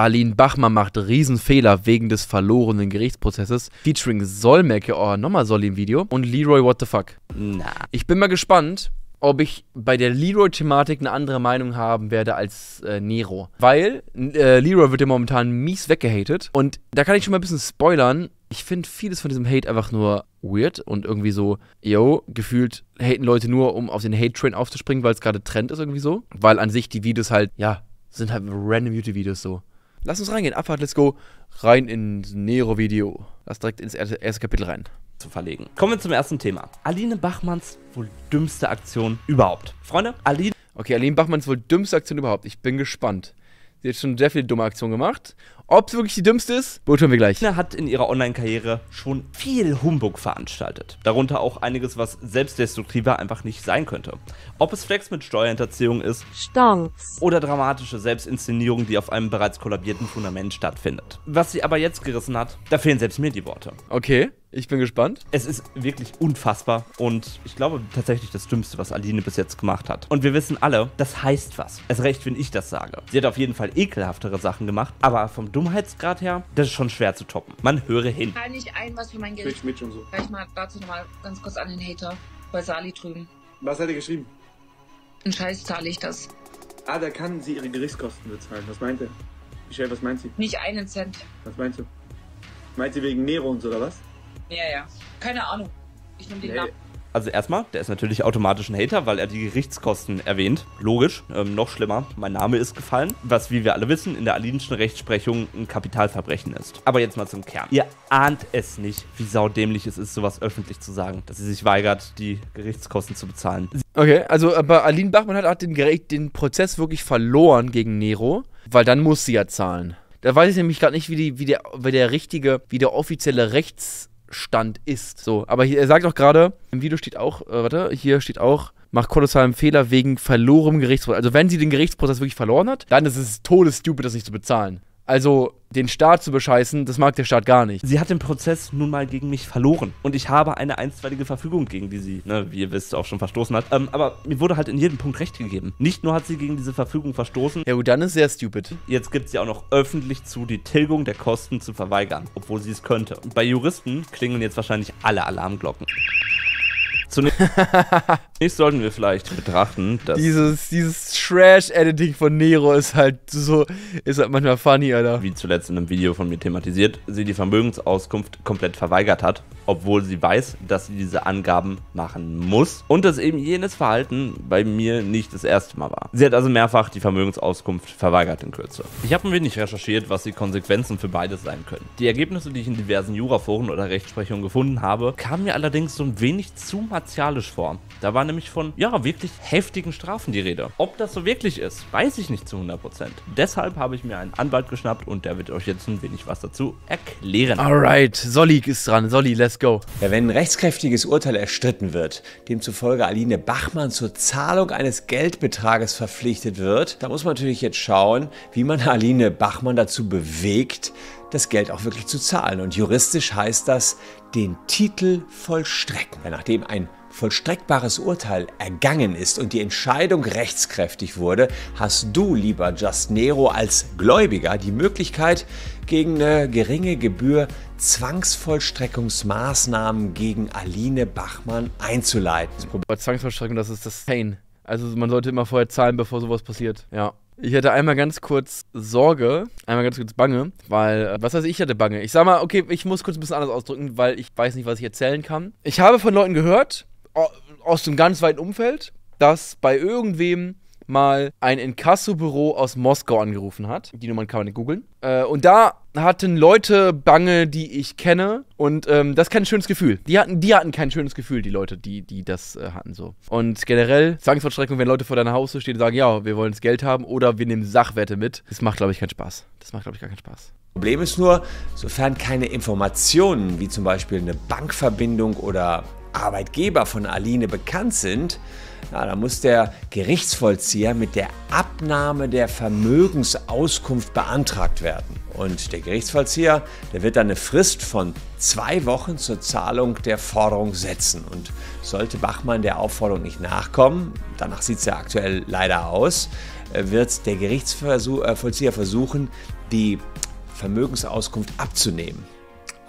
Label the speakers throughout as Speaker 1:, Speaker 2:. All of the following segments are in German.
Speaker 1: Arlene Bachmann macht Riesenfehler wegen des verlorenen Gerichtsprozesses. Featuring Solmecke, oh, nochmal Solli im Video. Und Leroy What the Fuck. Na. Ich bin mal gespannt, ob ich bei der Leroy-Thematik eine andere Meinung haben werde als äh, Nero. Weil äh, Leroy wird ja momentan mies weggehatet. Und da kann ich schon mal ein bisschen spoilern. Ich finde vieles von diesem Hate einfach nur weird und irgendwie so, yo, gefühlt haten Leute nur, um auf den Hate-Train aufzuspringen, weil es gerade Trend ist irgendwie so. Weil an sich die Videos halt, ja, sind halt random YouTube-Videos so. Lass uns reingehen. Abfahrt, let's go. Rein ins nero Video. Lass direkt ins erste Kapitel rein zu verlegen. Kommen wir zum ersten Thema. Aline Bachmanns wohl dümmste Aktion überhaupt. Freunde, Aline... Okay, Aline Bachmanns wohl dümmste Aktion überhaupt. Ich bin gespannt. Sie hat schon sehr viele dumme Aktionen gemacht. Ob es wirklich die dümmste ist, beurteilen wir gleich. China hat in ihrer Online-Karriere schon viel
Speaker 2: Humbug veranstaltet. Darunter auch einiges, was selbstdestruktiver einfach nicht sein könnte. Ob es Flex mit Steuerhinterziehung ist, Stonks. oder dramatische Selbstinszenierung, die auf einem bereits kollabierten Fundament stattfindet. Was sie aber jetzt gerissen hat, da fehlen selbst mir die Worte. Okay. Ich bin gespannt. Es ist wirklich unfassbar und ich glaube tatsächlich das Dümmste, was Aline bis jetzt gemacht hat. Und wir wissen alle, das heißt was. Es reicht, wenn ich das sage. Sie hat auf jeden Fall ekelhaftere Sachen gemacht, aber vom Dumm Dummheitsgrad her, das ist schon schwer zu toppen. Man höre hin.
Speaker 3: Kann ich ein, was für mein Geld. Mitch, Mitch
Speaker 2: und so.
Speaker 4: Gleich mal dazu nochmal ganz kurz an den Hater bei Sali drüben.
Speaker 1: Was hat
Speaker 2: er geschrieben?
Speaker 4: Ein Scheiß zahle ich das.
Speaker 2: Ah, da kann sie ihre Gerichtskosten bezahlen. Was meint er? Michelle, was meint sie? Nicht einen Cent. Was meinst du?
Speaker 4: Meint sie wegen Nerons oder was? Ja, ja. Keine Ahnung. Ich nehme den nee. Namen.
Speaker 2: Also erstmal, der ist natürlich automatisch ein Hater, weil er die Gerichtskosten erwähnt. Logisch, ähm, noch schlimmer, mein Name ist gefallen, was wie wir alle wissen in der alinischen Rechtsprechung ein Kapitalverbrechen ist. Aber jetzt mal zum Kern. Ihr ahnt es nicht, wie saudämlich es ist, sowas öffentlich zu sagen, dass sie sich weigert, die Gerichtskosten zu bezahlen.
Speaker 1: Okay, also aber Aline Bachmann hat, hat den, den Prozess wirklich verloren gegen Nero, weil dann muss sie ja zahlen. Da weiß ich nämlich gerade nicht, wie, die, wie, der, wie der richtige, wie der offizielle Rechts Stand ist. So, aber hier, er sagt auch gerade, im Video steht auch, äh, warte, hier steht auch, macht kolossalen Fehler wegen verlorenem Gerichtsprozess. Also wenn sie den Gerichtsprozess wirklich verloren hat, dann ist es todesstupid, das nicht zu bezahlen. Also den Staat zu bescheißen, das mag der Staat gar nicht.
Speaker 2: Sie hat den Prozess nun mal gegen mich verloren. Und ich habe eine einstweilige Verfügung, gegen die sie, ne, wie ihr wisst, auch schon verstoßen hat. Ähm, aber mir wurde halt in jedem Punkt Recht gegeben. Nicht nur hat sie gegen diese Verfügung verstoßen. Ja gut, dann ist sehr stupid. Jetzt gibt sie auch noch öffentlich zu, die Tilgung der Kosten zu verweigern, obwohl sie es könnte. Und bei Juristen klingeln jetzt wahrscheinlich alle Alarmglocken. Zunächst sollten wir vielleicht betrachten, dass.
Speaker 1: Dieses, dieses Trash-Editing von Nero ist halt so, ist halt manchmal funny,
Speaker 2: Alter. Wie zuletzt in einem Video von mir thematisiert, sie die Vermögensauskunft komplett verweigert hat, obwohl sie weiß, dass sie diese Angaben machen muss und dass eben jenes Verhalten bei mir nicht das erste Mal war. Sie hat also mehrfach die Vermögensauskunft verweigert in Kürze. Ich habe ein wenig recherchiert, was die Konsequenzen für beides sein können. Die Ergebnisse, die ich in diversen Juraforen oder Rechtsprechungen gefunden habe, kamen mir allerdings so ein wenig zu mal martialisch vor. Da war nämlich von, ja, wirklich heftigen Strafen die Rede. Ob das so wirklich ist, weiß ich nicht zu 100%. Deshalb habe ich mir einen Anwalt
Speaker 4: geschnappt und der wird euch jetzt ein wenig was dazu erklären. Alright, Solly ist dran. Solly, let's go. Ja, wenn ein rechtskräftiges Urteil erstritten wird, demzufolge Aline Bachmann zur Zahlung eines Geldbetrages verpflichtet wird, da muss man natürlich jetzt schauen, wie man Aline Bachmann dazu bewegt, das Geld auch wirklich zu zahlen. Und juristisch heißt das den Titel vollstrecken. Nachdem ein vollstreckbares Urteil ergangen ist und die Entscheidung rechtskräftig wurde, hast du, lieber Just Nero, als Gläubiger die Möglichkeit, gegen eine geringe Gebühr Zwangsvollstreckungsmaßnahmen gegen Aline Bachmann einzuleiten. Bei Zwangsvollstreckung, das ist das Pain. Also
Speaker 1: man sollte immer vorher zahlen, bevor sowas passiert. Ja. Ich hatte einmal ganz kurz Sorge, einmal ganz kurz Bange, weil, äh, was heißt ich, ich hatte Bange. Ich sag mal, okay, ich muss kurz ein bisschen anders ausdrücken, weil ich weiß nicht, was ich erzählen kann. Ich habe von Leuten gehört, aus dem ganz weiten Umfeld, dass bei irgendwem mal ein Inkassobüro aus Moskau angerufen hat. Die Nummern kann man googeln. Äh, und da hatten Leute Bange, die ich kenne. Und ähm, das ist kein schönes Gefühl. Die hatten, die hatten kein schönes Gefühl, die Leute, die, die das äh, hatten so. Und generell, Zwangsverstreckung, wenn Leute vor deiner Haustür stehen und sagen, ja, wir wollen das Geld haben oder wir nehmen Sachwerte mit. Das macht, glaube ich, keinen Spaß. Das macht,
Speaker 4: glaube ich, gar keinen Spaß. Problem ist nur, sofern keine Informationen wie zum Beispiel eine Bankverbindung oder Arbeitgeber von Aline bekannt sind, na, da muss der Gerichtsvollzieher mit der Abnahme der Vermögensauskunft beantragt werden. Und der Gerichtsvollzieher, der wird dann eine Frist von zwei Wochen zur Zahlung der Forderung setzen. Und sollte Bachmann der Aufforderung nicht nachkommen, danach sieht es ja aktuell leider aus, äh, wird der Gerichtsvollzieher äh, versuchen, die Vermögensauskunft abzunehmen.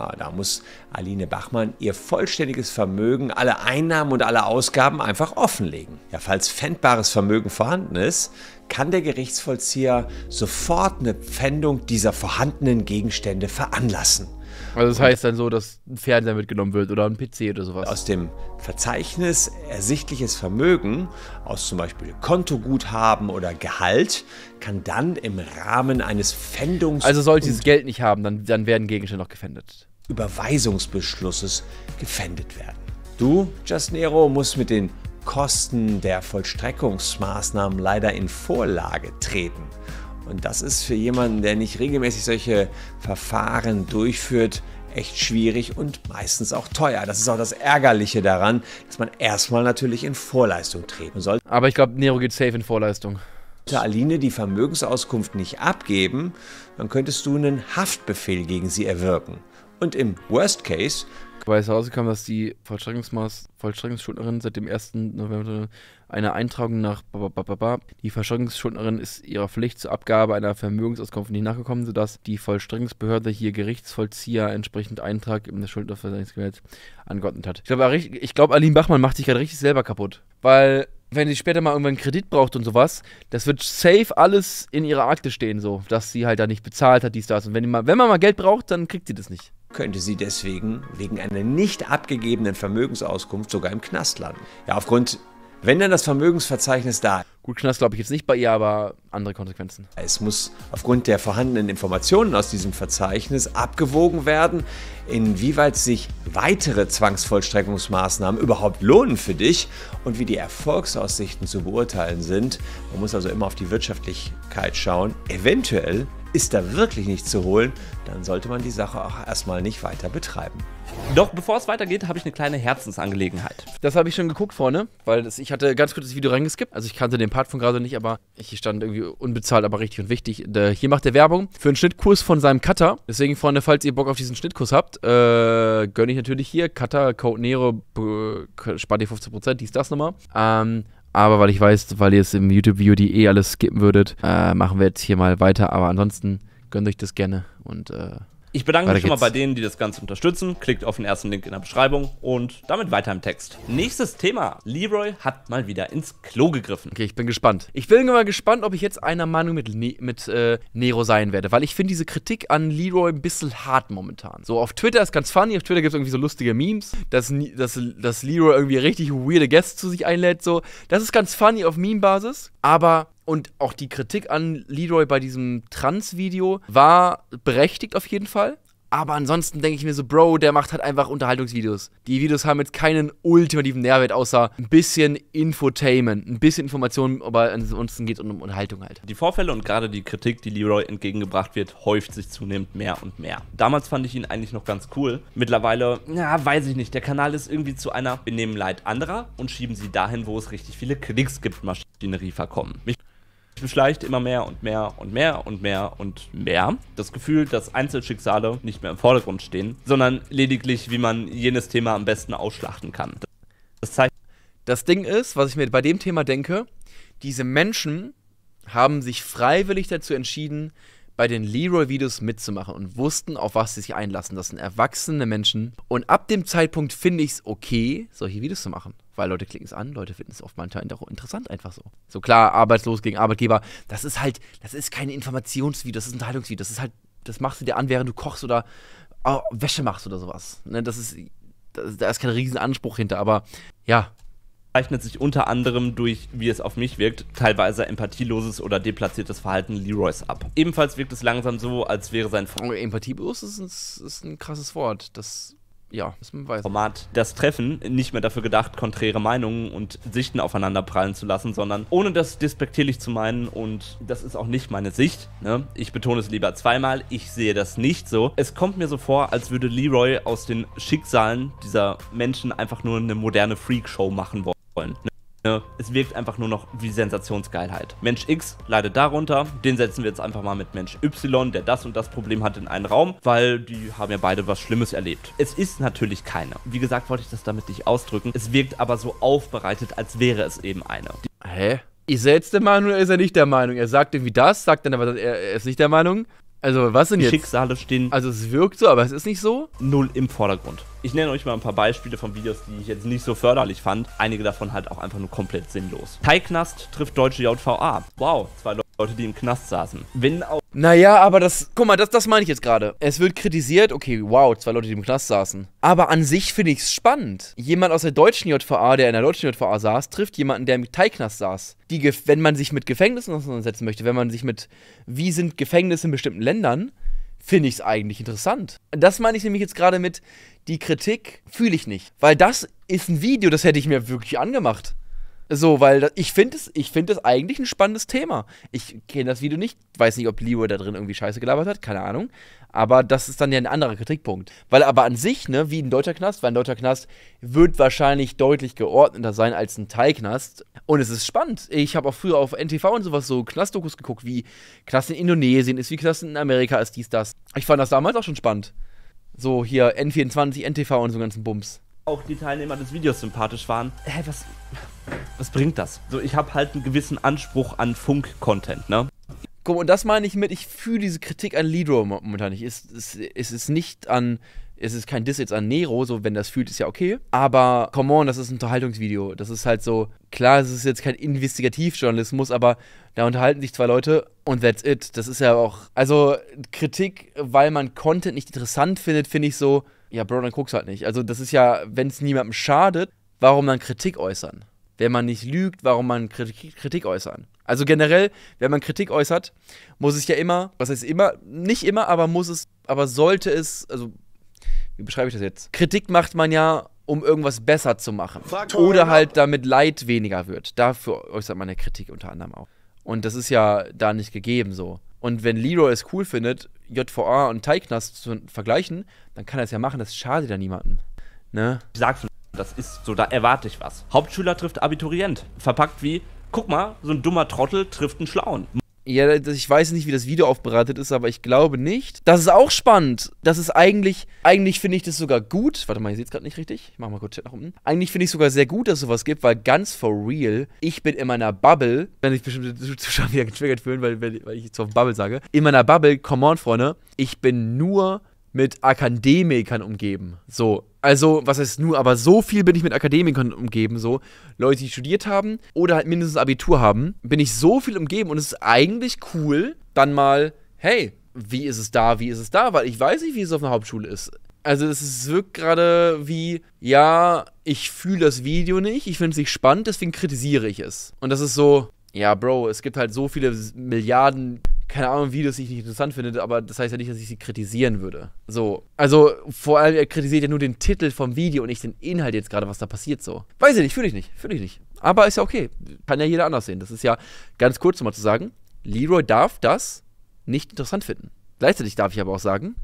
Speaker 4: Ah, da muss Aline Bachmann ihr vollständiges Vermögen, alle Einnahmen und alle Ausgaben einfach offenlegen. Ja, falls fändbares Vermögen vorhanden ist, kann der Gerichtsvollzieher sofort eine Pfändung dieser vorhandenen Gegenstände veranlassen. Also das heißt dann so, dass ein Fernseher mitgenommen wird oder ein PC oder sowas. Aus dem Verzeichnis ersichtliches Vermögen, aus zum Beispiel Kontoguthaben oder Gehalt, kann dann im Rahmen eines Fändungs... Also sollte dieses Geld nicht haben, dann, dann werden Gegenstände noch gefändet. Überweisungsbeschlusses gefändet werden. Du, Justin Nero, musst mit den Kosten der Vollstreckungsmaßnahmen leider in Vorlage treten. Und das ist für jemanden, der nicht regelmäßig solche Verfahren durchführt, echt schwierig und meistens auch teuer. Das ist auch das Ärgerliche daran, dass man erstmal natürlich in Vorleistung treten soll. Aber ich glaube, Nero geht safe in Vorleistung. Sollte Aline die Vermögensauskunft nicht abgeben, dann könntest du einen Haftbefehl gegen sie erwirken und im Worst Case. Weil es herauskam,
Speaker 1: dass die Vollstreckungsmaß, Vollstreckungsschuldnerin seit dem 1. November eine Eintragung nach Bababababa. Die Vollstreckungsschuldnerin ist ihrer Pflicht zur Abgabe einer Vermögensauskunft nicht nachgekommen, sodass die Vollstreckungsbehörde hier Gerichtsvollzieher entsprechend Eintrag im Schuldnerversagungsgesetz angeordnet hat. Ich glaube, ich glaub, Aline Bachmann macht sich gerade richtig selber kaputt. Weil wenn sie später mal irgendwann Kredit braucht und sowas, das wird safe alles in ihrer Akte stehen, so, dass sie halt da nicht bezahlt
Speaker 4: hat, dies, das. Und wenn, mal, wenn man mal Geld braucht, dann kriegt sie das nicht könnte sie deswegen wegen einer nicht abgegebenen Vermögensauskunft sogar im Knast landen. Ja, aufgrund, wenn dann das Vermögensverzeichnis da. Gut, Knast glaube ich jetzt nicht bei ihr, aber andere Konsequenzen. Es muss aufgrund der vorhandenen Informationen aus diesem Verzeichnis abgewogen werden, inwieweit sich weitere Zwangsvollstreckungsmaßnahmen überhaupt lohnen für dich und wie die Erfolgsaussichten zu beurteilen sind. Man muss also immer auf die Wirtschaftlichkeit schauen. Eventuell ist da wirklich nichts zu holen, dann sollte man die Sache auch erstmal nicht weiter betreiben. Doch bevor es weitergeht, habe ich eine kleine Herzensangelegenheit. Das habe ich schon geguckt vorne, weil das, ich hatte ganz kurz das Video reingeskippt. Also
Speaker 1: ich kannte den Part von gerade nicht, aber ich stand irgendwie unbezahlt, aber richtig und wichtig. Äh, hier macht er Werbung für einen Schnittkurs von seinem Cutter. Deswegen, Freunde, falls ihr Bock auf diesen Schnittkurs habt, äh, gönne ich natürlich hier. Cutter, Code Nero, spart ihr 15%, dies, das nochmal. Ähm, aber weil ich weiß, weil ihr es im YouTube-Video die eh alles skippen würdet, äh, machen wir jetzt hier mal weiter. Aber ansonsten gönnt euch das gerne und äh, ich bedanke weiter mich schon mal bei
Speaker 2: denen, die das Ganze unterstützen. Klickt auf den ersten Link in der Beschreibung
Speaker 1: und damit weiter im Text. Nächstes Thema. Leroy hat mal wieder ins Klo gegriffen. Okay, ich bin gespannt. Ich bin mal gespannt, ob ich jetzt einer Meinung mit, ne mit äh, Nero sein werde, weil ich finde diese Kritik an Leroy ein bisschen hart momentan. So, auf Twitter ist ganz funny, auf Twitter gibt es irgendwie so lustige Memes, dass, dass, dass Leroy irgendwie richtig weirde Gäste zu sich einlädt, so. Das ist ganz funny auf Meme-Basis, aber und auch die Kritik an Leroy bei diesem Trans-Video war berechtigt auf jeden Fall. Aber ansonsten denke ich mir so, Bro, der macht halt einfach Unterhaltungsvideos. Die Videos haben jetzt keinen ultimativen Nährwert, außer ein bisschen Infotainment, ein bisschen Informationen, aber ansonsten geht es um Unterhaltung halt. Die Vorfälle und gerade die Kritik, die Leroy entgegengebracht wird,
Speaker 2: häuft sich zunehmend mehr und mehr. Damals fand ich ihn eigentlich noch ganz cool. Mittlerweile, ja, weiß ich nicht, der Kanal ist irgendwie zu einer, wir nehmen Leid anderer und schieben sie dahin, wo es richtig viele Klicks gibt, Maschinerie verkommen. Mich beschleicht immer mehr und mehr und mehr und mehr und mehr das Gefühl, dass Einzelschicksale nicht mehr im Vordergrund stehen, sondern lediglich, wie man jenes Thema
Speaker 1: am besten ausschlachten kann. Das, zeigt das Ding ist, was ich mir bei dem Thema denke, diese Menschen haben sich freiwillig dazu entschieden, bei den Leroy-Videos mitzumachen und wussten, auf was sie sich einlassen. Das sind erwachsene Menschen. Und ab dem Zeitpunkt finde ich es okay, solche Videos zu machen. Weil Leute klicken es an, Leute finden es oft manchmal interessant einfach so. So klar, arbeitslos gegen Arbeitgeber, das ist halt, das ist kein Informationsvideo, das ist ein Teilungsvideo, das ist halt, das machst du dir an, während du kochst oder Wäsche machst oder sowas. Ne, das ist, da ist kein Riesenanspruch hinter, aber ja, zeichnet sich unter anderem durch, wie es auf mich
Speaker 2: wirkt, teilweise empathieloses oder deplatziertes Verhalten Leroys ab. Ebenfalls wirkt es langsam so, als wäre sein Format. Oh, Empathielos ist ein, ist ein krasses Wort. Das. Ja, das weiß. Format, das Treffen nicht mehr dafür gedacht, konträre Meinungen und Sichten aufeinander prallen zu lassen, sondern ohne das despektierlich zu meinen und das ist auch nicht meine Sicht. Ne? Ich betone es lieber zweimal, ich sehe das nicht so. Es kommt mir so vor, als würde Leroy aus den Schicksalen dieser Menschen einfach nur eine moderne Freakshow machen wollen wollen. Ne? ne? Es wirkt einfach nur noch wie Sensationsgeilheit. Mensch X leidet darunter, den setzen wir jetzt einfach mal mit Mensch Y, der das und das Problem hat, in einen Raum, weil die haben ja beide was Schlimmes erlebt. Es ist natürlich keine. Wie
Speaker 1: gesagt, wollte ich das damit nicht ausdrücken. Es wirkt aber so aufbereitet, als wäre es eben eine. Die Hä? Ist er jetzt der Meinung oder ist er nicht der Meinung? Er sagt irgendwie das, sagt dann aber, er ist nicht der Meinung. Also, was sind jetzt? Schicksale stehen. Also, es wirkt so, aber es ist nicht so. Null im Vordergrund. Ich nenne euch mal ein paar
Speaker 2: Beispiele von Videos, die ich jetzt nicht so förderlich fand. Einige davon halt auch einfach nur komplett sinnlos. thai trifft
Speaker 1: deutsche JVA. Wow, zwei Leute, die im Knast saßen. Wenn auch naja, aber das. Guck mal, das, das meine ich jetzt gerade. Es wird kritisiert, okay, wow, zwei Leute, die im Knast saßen. Aber an sich finde ich es spannend. Jemand aus der deutschen JVA, der in der deutschen JVA saß, trifft jemanden, der im Teilknast saß. Die, wenn man sich mit Gefängnissen auseinandersetzen möchte, wenn man sich mit, wie sind Gefängnisse in bestimmten Ländern, finde ich es eigentlich interessant. Das meine ich nämlich jetzt gerade mit, die Kritik fühle ich nicht. Weil das ist ein Video, das hätte ich mir wirklich angemacht. So, weil ich finde es, ich eigentlich ein spannendes Thema. Ich kenne das Video nicht, weiß nicht, ob Leo da drin irgendwie Scheiße gelabert hat, keine Ahnung. Aber das ist dann ja ein anderer Kritikpunkt. Weil aber an sich, ne, wie ein deutscher Knast, weil ein deutscher Knast wird wahrscheinlich deutlich geordneter sein als ein Teilknast. Und es ist spannend. Ich habe auch früher auf NTV und sowas so Knastdokus geguckt, wie Knast in Indonesien ist, wie Knast in Amerika ist, dies, das. Ich fand das damals auch schon spannend. So hier N24, NTV und so ganzen Bums. Auch die Teilnehmer des Videos sympathisch waren. Hä, was? was bringt das? So, ich habe halt einen gewissen Anspruch an Funk-Content, ne? Guck, und das meine ich mit, ich fühle diese Kritik an Lidro momentan nicht. Es, es, es ist nicht an, es ist kein Diss jetzt an Nero, so wenn das fühlt, ist ja okay. Aber come on, das ist ein Unterhaltungsvideo. Das ist halt so, klar, es ist jetzt kein Investigativjournalismus, aber da unterhalten sich zwei Leute und that's it. Das ist ja auch, also Kritik, weil man Content nicht interessant findet, finde ich so, ja, Bro, dann guck's halt nicht. Also das ist ja, wenn es niemandem schadet, warum dann Kritik äußern? wenn man nicht lügt, warum man Kritik, Kritik äußern. Also generell, wenn man Kritik äußert, muss es ja immer, was heißt immer, nicht immer, aber muss es, aber sollte es, also wie beschreibe ich das jetzt? Kritik macht man ja, um irgendwas besser zu machen. Oder halt damit Leid weniger wird. Dafür äußert man ja Kritik unter anderem auch. Und das ist ja da nicht gegeben so. Und wenn Leroy es cool findet, JVA und Teignas zu vergleichen, dann kann er es ja machen, das schadet ja niemandem. Ne? Ich sag von das ist so, da erwarte ich was. Hauptschüler trifft Abiturient. Verpackt wie, guck mal, so ein dummer Trottel trifft einen Schlauen. Ja, ich weiß nicht, wie das Video aufbereitet ist, aber ich glaube nicht. Das ist auch spannend. Das ist eigentlich, eigentlich finde ich das sogar gut. Warte mal, ihr seht es gerade nicht richtig. Ich mach mal kurz Chat nach unten. Eigentlich finde ich sogar sehr gut, dass es sowas gibt, weil ganz for real, ich bin in meiner Bubble, wenn ich bestimmte Zuschauer wieder getriggert fühlen, weil, weil ich jetzt auf Bubble sage, in meiner Bubble, come on, Freunde, ich bin nur mit Akademikern umgeben. So, also, was heißt nur, aber so viel bin ich mit Akademikern umgeben, so Leute, die studiert haben oder halt mindestens Abitur haben, bin ich so viel umgeben und es ist eigentlich cool, dann mal, hey, wie ist es da, wie ist es da, weil ich weiß nicht, wie es auf einer Hauptschule ist. Also, es wirkt gerade wie, ja, ich fühle das Video nicht, ich finde es nicht spannend, deswegen kritisiere ich es. Und das ist so, ja, Bro, es gibt halt so viele Milliarden keine Ahnung, Videos, die ich nicht interessant finde, aber das heißt ja nicht, dass ich sie kritisieren würde. So. Also, vor allem, er kritisiert ja nur den Titel vom Video und nicht den Inhalt jetzt gerade, was da passiert, so. Weiß ich nicht, fühle ich nicht, fühle ich nicht. Aber ist ja okay. Kann ja jeder anders sehen. Das ist ja ganz kurz nochmal zu sagen. Leroy darf das nicht interessant finden. Gleichzeitig darf ich aber auch sagen,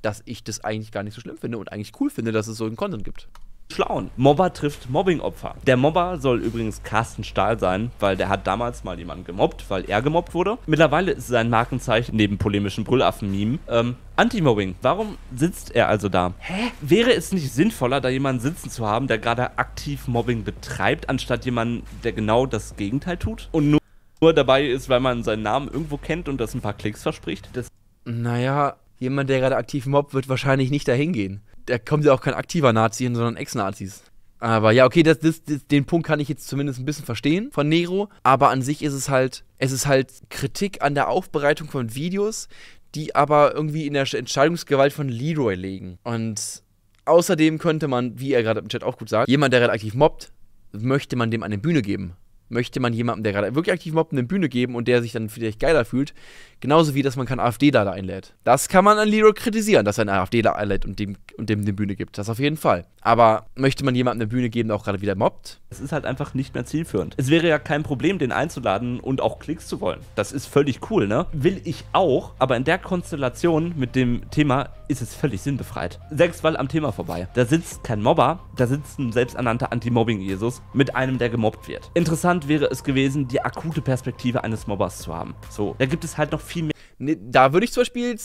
Speaker 1: dass ich das eigentlich gar nicht so schlimm finde und eigentlich cool finde, dass es so einen Content gibt.
Speaker 2: Schlauen. Mobber trifft Mobbingopfer. Der Mobber soll übrigens Carsten Stahl sein, weil der hat damals mal jemanden gemobbt, weil er gemobbt wurde. Mittlerweile ist sein Markenzeichen neben polemischen Brüllaffen-Meme ähm, Anti-Mobbing. Warum sitzt er also da? Hä? Wäre es nicht sinnvoller, da jemanden sitzen zu haben, der gerade aktiv Mobbing betreibt, anstatt jemanden, der genau das Gegenteil tut?
Speaker 1: Und nur, nur dabei ist, weil man seinen Namen irgendwo kennt und das ein paar Klicks verspricht? Das naja, jemand, der gerade aktiv mobbt, wird wahrscheinlich nicht dahin gehen. Da kommt ja auch kein aktiver Nazi hin, sondern Ex-Nazis. Aber ja, okay, das, das, das, den Punkt kann ich jetzt zumindest ein bisschen verstehen von Nero. Aber an sich ist es halt, es ist halt Kritik an der Aufbereitung von Videos, die aber irgendwie in der Entscheidungsgewalt von Leroy liegen. Und außerdem könnte man, wie er gerade im Chat auch gut sagt, jemand, der gerade aktiv mobbt, möchte man dem eine Bühne geben möchte man jemandem, der gerade wirklich aktiv mobbt, eine Bühne geben und der sich dann vielleicht geiler fühlt. Genauso wie, dass man keinen AfD da einlädt. Das kann man an Lero kritisieren, dass er einen AfD AfDler einlädt und dem, und dem eine Bühne gibt. Das auf jeden Fall. Aber möchte man jemandem eine Bühne geben, der auch gerade wieder mobbt? Es ist halt einfach nicht mehr zielführend. Es wäre ja kein Problem, den
Speaker 2: einzuladen und auch Klicks zu wollen. Das ist völlig cool, ne? Will ich auch, aber in der Konstellation mit dem Thema ist es völlig sinnbefreit. Sechsmal am Thema vorbei. Da sitzt kein Mobber, da sitzt ein selbsternannter Anti-Mobbing-Jesus mit einem, der gemobbt wird. Interessant Interessant wäre es gewesen, die
Speaker 1: akute Perspektive eines Mobbers zu haben. So, da gibt es halt noch viel mehr. Nee, da würde ich zum Beispiel,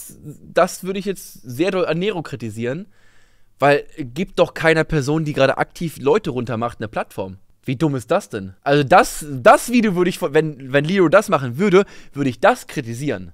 Speaker 1: das würde ich jetzt sehr doll an Nero kritisieren, weil gibt doch keiner Person, die gerade aktiv Leute runtermacht, eine Plattform. Wie dumm ist das denn? Also das, das Video würde ich, wenn, wenn Leo das machen würde, würde ich das kritisieren.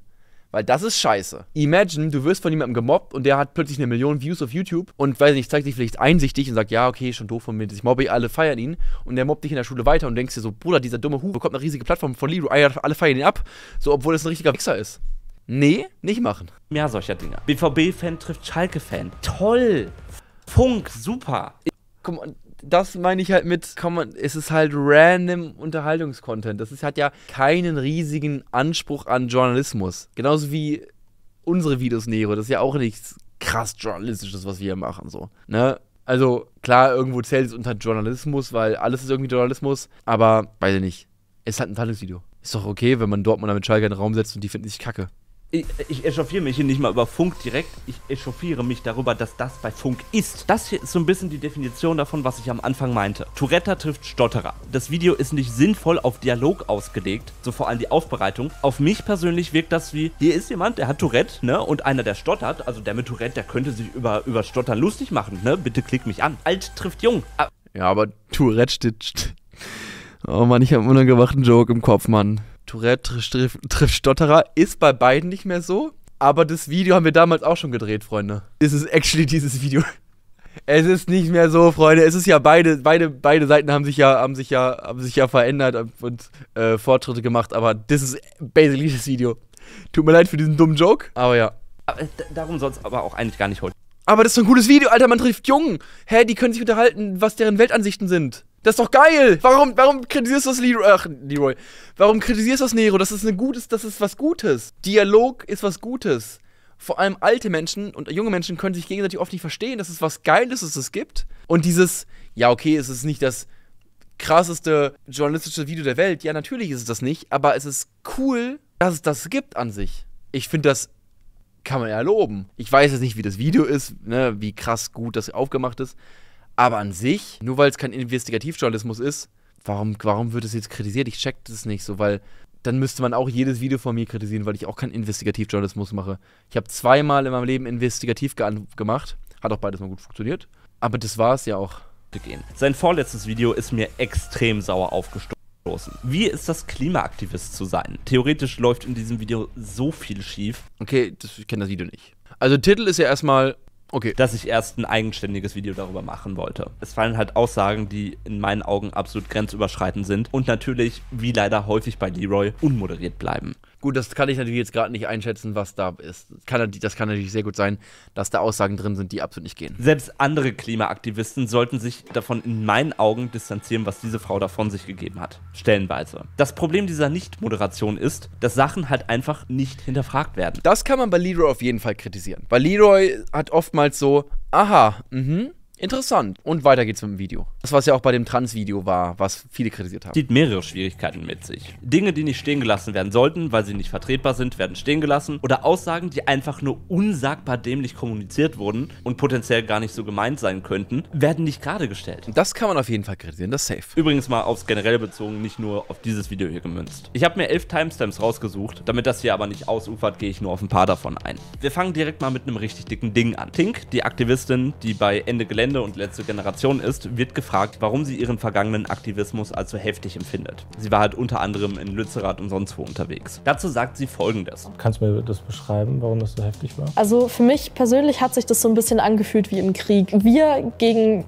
Speaker 1: Weil das ist scheiße. Imagine, du wirst von jemandem gemobbt und der hat plötzlich eine Million Views auf YouTube und weiß nicht, zeigt dich vielleicht einsichtig und sagt, ja, okay, schon doof von mir, ich mobbe alle feiern ihn und der mobbt dich in der Schule weiter und denkst dir so, Bruder, dieser dumme Hu bekommt eine riesige Plattform von Lido, alle feiern ihn ab, so obwohl es ein richtiger Wichser ist. Nee, nicht machen. Mehr ja, solcher Dinger. BVB-Fan trifft Schalke-Fan. Toll! Funk, super! Guck mal, das meine ich halt mit, kann es ist halt random Unterhaltungskontent. Das ist, hat ja keinen riesigen Anspruch an Journalismus. Genauso wie unsere Videos Nero. Das ist ja auch nichts krass Journalistisches, was wir hier machen. So. Ne? Also klar, irgendwo zählt es unter Journalismus, weil alles ist irgendwie Journalismus, aber weiß ich nicht. Es ist halt ein Handlungsvideo. Ist doch okay, wenn man dort mal mit Schalke in den Raum setzt und die finden sich kacke
Speaker 2: ich, ich echauffiere mich hier nicht mal über Funk direkt, ich echauffiere mich darüber, dass das bei Funk ist. Das hier ist so ein bisschen die Definition davon, was ich am Anfang meinte. Touretta trifft Stotterer. Das Video ist nicht sinnvoll auf Dialog ausgelegt, so vor allem die Aufbereitung. Auf mich persönlich wirkt das wie, hier ist jemand, der hat Tourette, ne, und einer, der stottert, also der mit Tourette, der könnte sich über, über Stottern lustig machen, ne, bitte klick mich an. Alt trifft
Speaker 1: jung. Ah. Ja, aber Tourette steht... Oh Mann, ich habe einen unangewachten Joke im Kopf, Mann. Tourette trifft Stotterer ist bei beiden nicht mehr so. Aber das Video haben wir damals auch schon gedreht, Freunde. Es ist actually dieses Video. Es ist nicht mehr so, Freunde. Es ist ja beide, beide, beide Seiten haben sich ja, haben sich ja, haben sich ja verändert und äh, Fortschritte gemacht. Aber das ist basically das Video. Tut mir leid für diesen dummen Joke, aber ja. Aber, äh, darum soll es aber auch eigentlich gar nicht heute. Aber das ist so ein gutes Video, Alter. Man trifft Jungen. Hä, die können sich unterhalten, was deren Weltansichten sind. Das ist doch geil! Warum, warum kritisierst du das Leroy? Ach, Leroy. Warum kritisierst du das Nero? Das ist ein gutes, das ist was Gutes. Dialog ist was Gutes. Vor allem alte Menschen und junge Menschen können sich gegenseitig oft nicht verstehen. Das ist was Geiles, dass es gibt. Und dieses, ja, okay, es ist nicht das krasseste journalistische Video der Welt. Ja, natürlich ist es das nicht, aber es ist cool, dass es das gibt an sich. Ich finde das kann man ja loben. Ich weiß jetzt nicht, wie das Video ist, ne, wie krass gut das aufgemacht ist. Aber an sich, nur weil es kein Investigativjournalismus ist, warum, warum wird es jetzt kritisiert? Ich check das nicht so, weil dann müsste man auch jedes Video von mir kritisieren, weil ich auch keinen Investigativjournalismus mache. Ich habe zweimal in meinem Leben investigativ gemacht. Hat auch beides mal gut funktioniert. Aber das war es ja auch. Sein vorletztes Video ist mir extrem sauer aufgestoßen. Wie ist das
Speaker 2: Klimaaktivist zu sein? Theoretisch läuft in diesem Video so viel schief. Okay, das, ich kenne das Video nicht. Also Titel ist ja erstmal Okay. Dass ich erst ein eigenständiges Video darüber machen wollte. Es fallen halt Aussagen, die in meinen Augen absolut grenzüberschreitend sind und natürlich, wie leider häufig
Speaker 1: bei Leroy, unmoderiert bleiben. Gut, das kann ich natürlich jetzt gerade nicht einschätzen, was da ist. Kann, das kann natürlich sehr gut sein, dass da Aussagen drin sind, die absolut nicht gehen. Selbst andere Klimaaktivisten sollten sich
Speaker 2: davon in meinen Augen distanzieren, was diese Frau davon sich gegeben hat. Stellenweise. Das Problem dieser
Speaker 1: Nicht-Moderation ist, dass Sachen halt einfach nicht hinterfragt werden. Das kann man bei Leroy auf jeden Fall kritisieren. Weil Leroy hat oftmals so, aha, mhm, Interessant. Und weiter geht's mit dem Video. Das, was ja auch bei dem Trans-Video war, was viele kritisiert haben. Sieht mehrere Schwierigkeiten mit sich.
Speaker 2: Dinge, die nicht stehen gelassen werden sollten, weil sie nicht vertretbar sind, werden stehen gelassen. Oder Aussagen, die einfach nur unsagbar dämlich kommuniziert wurden und potenziell gar nicht so gemeint sein könnten, werden nicht gerade gestellt. Das kann man auf jeden Fall kritisieren, das ist safe. Übrigens mal aufs Generelle bezogen, nicht nur auf dieses Video hier gemünzt. Ich habe mir elf Timestamps rausgesucht. Damit das hier aber nicht ausufert, gehe ich nur auf ein paar davon ein. Wir fangen direkt mal mit einem richtig dicken Ding an. Tink, die Aktivistin, die bei Ende Gelände Ende und letzte Generation ist, wird gefragt, warum sie ihren vergangenen Aktivismus als so heftig empfindet. Sie war halt unter anderem in Lützerath und sonst wo unterwegs. Dazu sagt sie folgendes. Kannst du mir das beschreiben, warum das so heftig war?
Speaker 3: Also für mich persönlich hat sich das so ein bisschen angefühlt wie im Krieg. Wir gegen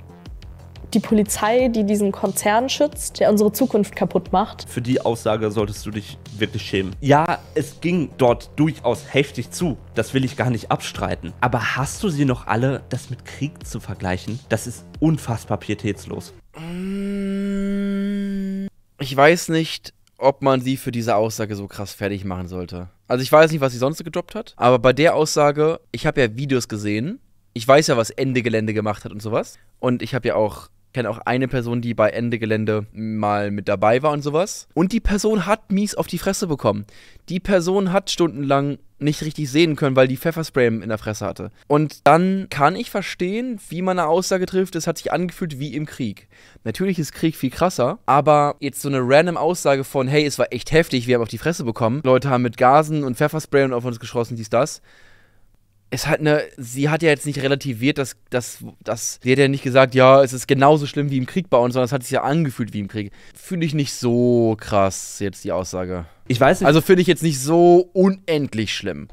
Speaker 3: die Polizei, die diesen Konzern schützt, der unsere Zukunft kaputt macht.
Speaker 2: Für die Aussage solltest du dich wirklich schämen. Ja, es ging dort durchaus heftig zu. Das will ich gar nicht abstreiten. Aber hast du sie noch alle, das mit Krieg zu vergleichen? Das ist unfassbar
Speaker 1: pietätslos. Mm, ich weiß nicht, ob man sie für diese Aussage so krass fertig machen sollte. Also ich weiß nicht, was sie sonst gedroppt hat, aber bei der Aussage, ich habe ja Videos gesehen, ich weiß ja, was Ende Gelände gemacht hat und sowas. Und ich habe ja auch kenne auch eine Person, die bei Ende Gelände mal mit dabei war und sowas. Und die Person hat mies auf die Fresse bekommen. Die Person hat stundenlang nicht richtig sehen können, weil die Pfefferspray in der Fresse hatte. Und dann kann ich verstehen, wie man eine Aussage trifft, es hat sich angefühlt wie im Krieg. Natürlich ist Krieg viel krasser, aber jetzt so eine random Aussage von, hey, es war echt heftig, wir haben auf die Fresse bekommen, Leute haben mit Gasen und Pfefferspray und auf uns geschossen, dies, das es hat eine, sie hat ja jetzt nicht relativiert, dass, dass, dass sie hat ja nicht gesagt, ja, es ist genauso schlimm wie im Krieg bei uns, sondern es hat sich ja angefühlt wie im Krieg. Fühle ich nicht so krass jetzt die Aussage. Ich weiß nicht. Also finde ich jetzt nicht so unendlich schlimm.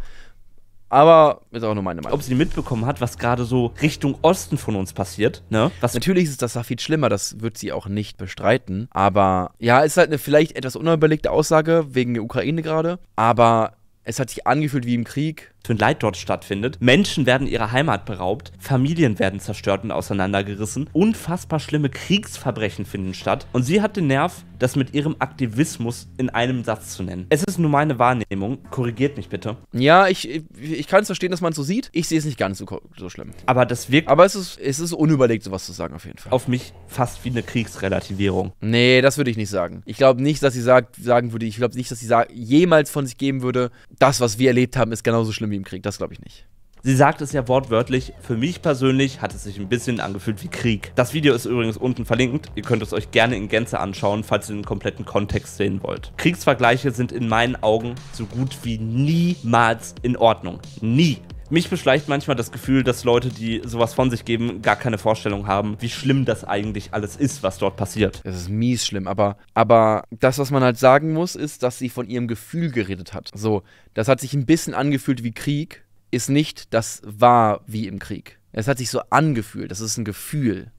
Speaker 1: Aber ist auch nur meine Meinung. Ob sie mitbekommen hat, was gerade so Richtung Osten von uns passiert, ne? Was Natürlich ist das da viel schlimmer, das wird sie auch nicht bestreiten. Aber ja, ist halt eine vielleicht etwas unüberlegte Aussage wegen der Ukraine gerade. Aber es hat sich angefühlt wie im Krieg für ein Leid dort stattfindet.
Speaker 2: Menschen werden ihrer Heimat beraubt, Familien werden zerstört und auseinandergerissen, unfassbar schlimme Kriegsverbrechen finden statt und sie hat den Nerv, das mit ihrem Aktivismus in einem
Speaker 1: Satz zu nennen. Es ist nur meine Wahrnehmung, korrigiert mich bitte. Ja, ich, ich kann es verstehen, dass man es so sieht. Ich sehe es nicht ganz so, so schlimm. Aber das wirkt. Aber es ist, es ist unüberlegt, sowas zu sagen, auf jeden Fall. Auf mich fast wie eine Kriegsrelativierung. Nee, das würde ich nicht sagen. Ich glaube nicht, dass sie sagt, sagen würde, ich glaube nicht, dass sie jemals von sich geben würde, das, was wir erlebt haben, ist genauso schlimm wie ihm kriegt. Das glaube ich nicht.
Speaker 2: Sie sagt es ja wortwörtlich, für mich persönlich hat es sich ein bisschen angefühlt wie Krieg. Das Video ist übrigens unten verlinkt, ihr könnt es euch gerne in Gänze anschauen, falls ihr den kompletten Kontext sehen wollt. Kriegsvergleiche sind in meinen Augen so gut wie niemals in Ordnung. Nie. Mich beschleicht manchmal das Gefühl, dass Leute, die sowas von sich geben, gar keine Vorstellung haben, wie schlimm das
Speaker 1: eigentlich alles ist, was dort passiert. Es ist mies schlimm, aber, aber das, was man halt sagen muss, ist, dass sie von ihrem Gefühl geredet hat. So, das hat sich ein bisschen angefühlt wie Krieg, ist nicht das war wie im Krieg. Es hat sich so angefühlt, das ist ein Gefühl.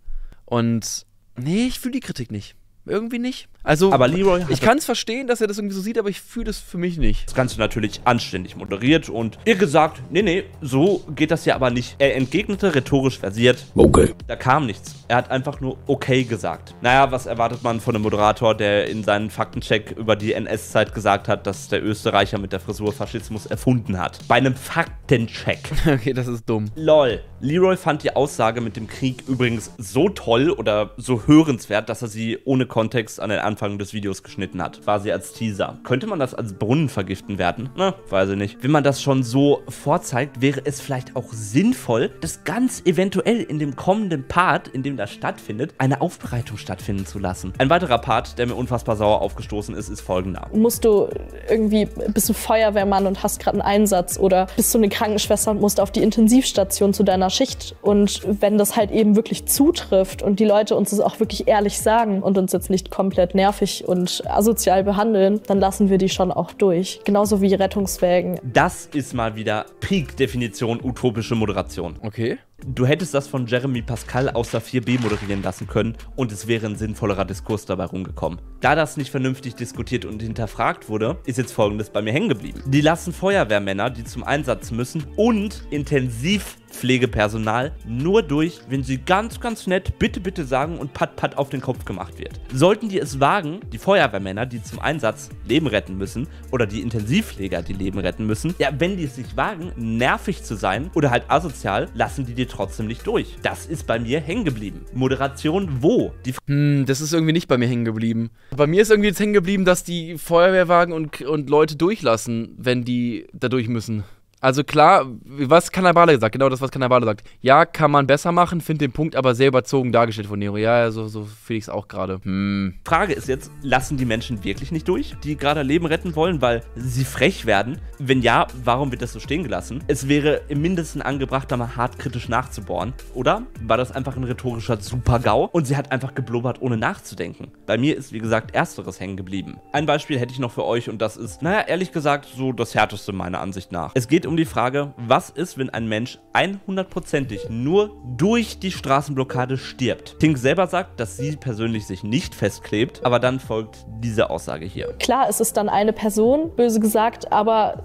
Speaker 1: Und nee, ich fühle die Kritik nicht. Irgendwie nicht. Also, aber Leroy ich kann es verstehen, dass er das irgendwie so sieht, aber ich fühle es für mich nicht. Das Ganze natürlich anständig moderiert und ihr gesagt, nee, nee,
Speaker 2: so geht das ja aber nicht. Er entgegnete rhetorisch versiert, okay. Da kam nichts. Er hat einfach nur okay gesagt. Naja, was erwartet man von einem Moderator, der in seinem Faktencheck über die NS-Zeit gesagt hat, dass der Österreicher mit der Frisur Faschismus erfunden hat? Bei einem Faktencheck.
Speaker 1: okay, das ist dumm.
Speaker 2: Lol. Leroy fand die Aussage mit dem Krieg übrigens so toll oder so hörenswert, dass er sie ohne Kontext an den Anfang Anfang des Videos geschnitten hat. Quasi als Teaser. Könnte man das als Brunnenvergiften werten? Na, ne? weiß ich nicht. Wenn man das schon so vorzeigt, wäre es vielleicht auch sinnvoll, dass ganz eventuell in dem kommenden Part, in dem das stattfindet, eine Aufbereitung stattfinden zu lassen. Ein weiterer Part, der mir unfassbar sauer aufgestoßen ist, ist folgender.
Speaker 3: Musst du irgendwie, bist du Feuerwehrmann und hast gerade einen Einsatz oder bist du eine Krankenschwester und musst auf die Intensivstation zu deiner Schicht und wenn das halt eben wirklich zutrifft und die Leute uns das auch wirklich ehrlich sagen und uns jetzt nicht komplett nervig und asozial behandeln, dann lassen wir die schon auch durch. Genauso wie Rettungswägen.
Speaker 2: Das ist mal wieder Peak-Definition utopische Moderation. Okay. Du hättest das von Jeremy Pascal aus der 4b moderieren lassen können und es wäre ein sinnvollerer Diskurs dabei rumgekommen. Da das nicht vernünftig diskutiert und hinterfragt wurde, ist jetzt folgendes bei mir hängen geblieben. Die lassen Feuerwehrmänner, die zum Einsatz müssen und intensiv Pflegepersonal nur durch, wenn sie ganz, ganz nett bitte, bitte sagen und pat, pat auf den Kopf gemacht wird. Sollten die es wagen, die Feuerwehrmänner, die zum Einsatz Leben retten müssen oder die Intensivpfleger, die Leben retten müssen, ja, wenn die es nicht wagen, nervig zu sein oder halt asozial, lassen die dir trotzdem nicht durch. Das ist bei mir hängen geblieben. Moderation
Speaker 1: wo? Die hm, das ist irgendwie nicht bei mir hängen geblieben. Bei mir ist irgendwie jetzt hängen geblieben, dass die Feuerwehrwagen und, und Leute durchlassen, wenn die da durch müssen. Also klar, was Kannibale sagt, genau das, was Kannibale sagt. Ja, kann man besser machen, finde den Punkt aber sehr überzogen dargestellt von Nero. Ja, so, so finde ich es auch gerade. Hm. Frage ist jetzt, lassen die Menschen wirklich nicht durch, die gerade Leben
Speaker 2: retten wollen, weil sie frech werden? Wenn ja, warum wird das so stehen gelassen? Es wäre im Mindesten angebracht, da mal hart kritisch nachzubohren. Oder war das einfach ein rhetorischer Super-GAU und sie hat einfach geblubbert, ohne nachzudenken? Bei mir ist, wie gesagt, Ersteres hängen geblieben. Ein Beispiel hätte ich noch für euch und das ist, naja, ehrlich gesagt, so das Härteste meiner Ansicht nach. Es geht um die Frage, was ist, wenn ein Mensch 100%ig nur durch die Straßenblockade stirbt? Tink selber sagt, dass sie persönlich sich nicht festklebt, aber dann folgt diese Aussage hier.
Speaker 3: Klar, es ist dann eine Person, böse gesagt, aber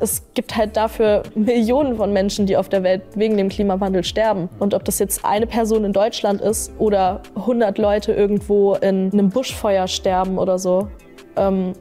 Speaker 3: es gibt halt dafür Millionen von Menschen, die auf der Welt wegen dem Klimawandel sterben. Und ob das jetzt eine Person in Deutschland ist oder 100 Leute irgendwo in einem Buschfeuer sterben oder so, ähm,